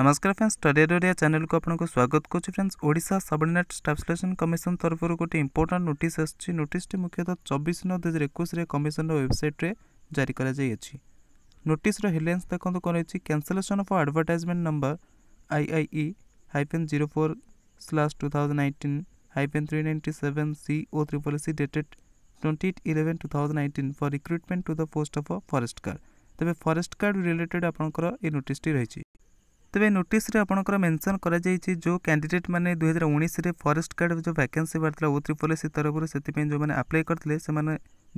ନମସ୍କାର friends study Odia ଚ୍ୟାନେଲକୁ ଆପଣଙ୍କୁ ସ୍ୱାଗତ କରୁଛି friends Odisha subordinate staff selection commission ତରଫରୁ ଗୋଟେ ଇମ୍ପୋର୍ଟାଣ୍ଟ ନୋଟିସ୍ ଆସିଛି ନୋଟିସ୍ଟି ମୁଖ୍ୟତଃ ଚବିଶ ନଅ ଦୁଇ ହଜାର ଏକୋଇଶରେ କମିଶନର ୱେବସାଇଟ୍ରେ ଜାରି କରାଯାଇଅଛି ନୋଟିସ୍ର ହେଡ଼ଲାଇନ୍ସ ଦେଖନ୍ତୁ କ'ଣ ରହିଛି cancellation of advertisement number IIE hyphen zero four slash two thousand nineteen hyphen three ninety seven C O triple C dated twenty eight eleven two thousand nineteen for recruitment to the post of forest guard ତେବେ forest guard related ଆପଣଙ୍କର ଏହି ନୋଟିସ୍ଟି ରହିଛି ତେବେ ନୋଟିସ୍ରେ ଆପଣଙ୍କର mention କରାଯାଇଛି ଯେଉଁ candidate ମାନେ ଦୁଇହଜାର ଉଣେଇଶରେ ଫରେଷ୍ଟ ଗାର୍ଡ଼ ଯେଉଁ ଭ୍ୟାକେନ୍ସି ବାହାରିଥିଲା ଓ ତ୍ରିପଲ୍ ସି ତରଫରୁ ସେଥିପାଇଁ ଯେଉଁମାନେ ଆପ୍ଲାଏ କରିଥିଲେ ସେମାନେ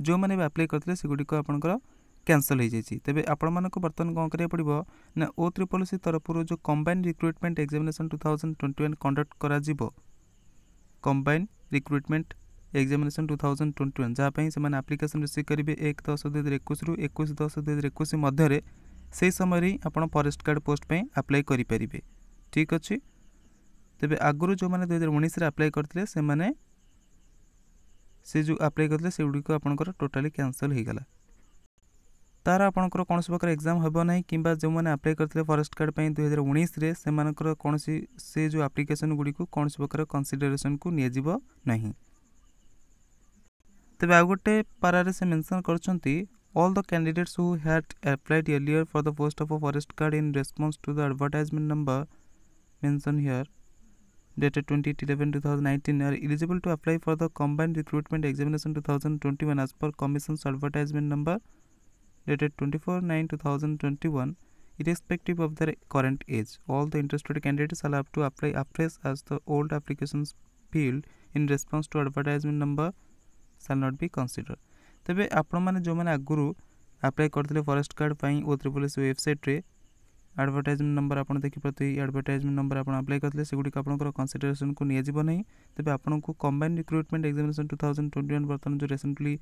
ଯେଉଁମାନେ ବି ଆପ୍ଲାଏ କରିଥିଲେ ସେଗୁଡ଼ିକ ଆପଣଙ୍କର କ୍ୟାନସଲ୍ ହୋଇଯାଇଛି ତେବେ ଆପଣମାନଙ୍କୁ ବର୍ତ୍ତମାନ କ'ଣ କରିବାକୁ ପଡ଼ିବ ନା ଓ ତ୍ରିପଲ୍ ସି ତରଫରୁ ଯେଉଁ combine recruitment examination two thousand twenty one conduct କରାଯିବ combine recruitment examination two thousand twenty one ଯାହା ପାଇଁ ସେମାନେ ଆପ୍ଲିକେସନ୍ ରିସିଭ୍ କରିବେ ଏକ ଦଶ ଦୁଇହଜାର ଏକୋଇଶରୁ ଏକୋଇଶ ଦଶ ଦୁଇହଜାର ଏକୋଇଶ ମଧ୍ୟରେ সেই সময় ହିଁ ଆପଣ ଫରେଷ୍ଟ ଗାର୍ଡ଼ ପୋଷ୍ଟ ପାଇଁ ଆପ୍ଲାଏ କରିପାରିବେ ଠିକ୍ ଅଛି ତେବେ ଆଗରୁ ଯେଉଁମାନେ ଦୁଇ ହଜାର ଉଣେଇଶରେ ଆପ୍ଲାଏ କରିଥିଲେ ସେମାନେ ସେ ଯେଉଁ ଆପ୍ଲାଏ କରିଥିଲେ ସେଗୁଡ଼ିକ ଆପଣଙ୍କର ଟୋଟାଲି କ୍ୟାନସଲ୍ ହୋଇଗଲା ତାର ଆପଣଙ୍କର କୌଣସି ପ୍ରକାର ଏକ୍ଜାମ୍ ହେବ ନାହିଁ କିମ୍ବା ଯେଉଁମାନେ ଆପ୍ଲାଏ କରିଥିଲେ ଫରେଷ୍ଟ ଗାର୍ଡ଼ ପାଇଁ ଦୁଇ ହଜାର ଉଣେଇଶରେ ସେମାନଙ୍କର କୌଣସି ସେ ଯେଉଁ ଆପ୍ଲିକେସନ୍ ଗୁଡ଼ିକୁ କୌଣସି ପ୍ରକାର କନ୍ସିଡରେସନ୍କୁ ନିଆଯିବ ନାହିଁ ତେବେ ଆଉ ଗୋଟେ ପାରାରେ ସେ ମେନ୍ସନ୍ କରୁଛନ୍ତି All the candidates who had applied earlier for the post of a forest guard in response to the advertisement number mentioned here, dated 2011-2019, are eligible to apply for the Combined Recruitment Examination 2021 as per Commission's advertisement number dated 24-9-2021, irrespective of their current age. All the interested candidates are have to apply afresh as the old applications field in response to advertisement number shall not be considered. ତେବେ ଆପଣମାନେ ଯେଉଁମାନେ ଆଗରୁ apply କରିଥିଲେ forest guard ପାଇଁ O triple S ୱେବସାଇଟ୍ରେ advertisement number ଆପଣ ଦେଖି ପ୍ରତି ଆଡ଼ଭର୍ଟାଇଜମେଣ୍ଟ ନମ୍ବର ଆପଣ ଆପ୍ଲାଏ କରିଥିଲେ ସେଗୁଡ଼ିକ ଆପଣଙ୍କର କନସିଡରେସନକୁ ନିଆଯିବ ନାହିଁ ତେବେ ଆପଣଙ୍କୁ combine recruitment examination two thousand twenty one ବର୍ତ୍ତମାନ ଯେଉଁ ରିସେଣ୍ଟଲି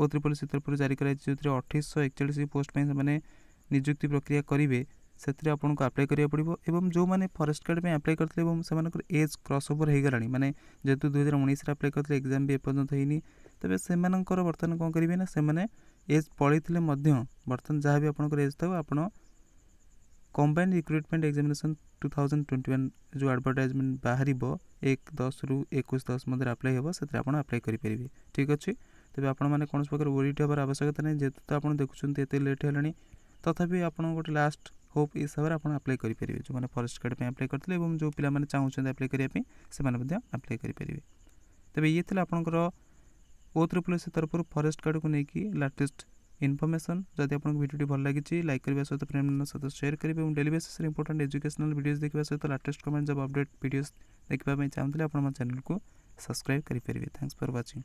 ଓ ତ୍ରିପୁଲ ସି ତରଫରୁ ଜାରି କରାଯାଇଛି ଯେଉଁଥିରେ ଅଠେଇଶହ ଏକଚାଳିଶ ପୋଷ୍ଟ ପାଇଁ ସେମାନେ ନିଯୁକ୍ତି ପ୍ରକ୍ରିୟା କରିବେ से आपको आप्लाय करा पड़ो जो मैंने फरेस्ट कार्ड में आप्लाय करते हैं और एज क्रसओवर हो गला मैंने जेहतु दुई हजार उन्नीस आप्लाय करते एक्जाम भी एपर्त होनी तेज से बर्तमान कौन करेंगे ना से एज पड़े बर्तमान जहाँ भी आपंकर एज था आप combined recruitment examination two thousand twenty जो आडभटाइजमेंट बाहर एक दस रु एक दस मध्य आप्लाय हो से आप आप्लाय करेंगे ठीक अच्छे तेज आपने कौन प्रकार वोरीट होवश्यकता नहीं जेहतु तो आप देखुंत लेट है तथापि आप गोटे लास्ट হোপ এই হিসাবে আপনার আপ্লাই করে পেয়ে যে ফরেস্ট গার্ড আপ্লাই করলে এবং যে পিলা চাহুমান আপ্লাই করা সে আপ্লাই করে পেয়ে তবে ইয়ে লা আপনার ওথ রিপ্লেস তরফর ফরেস্ট গার্ডকে নিয়ে লাটেস্ট ইনফরমেশন যদি আপনার ভিডিওটি ভাল লাগিছে লাইক করা সহ প্রেমମାନଙ୍କ সহ সেয়ার করবে এবং ডেলি বেসিসে ইম্পর্টাট এজুকেশনাল ভিডিওজ দেখা সহ latest government job update videos দেখা চাহুলে আপনার চ্যানেলকে सब्सक्राइब करेंगे थैंक्स फॉर वाचिंग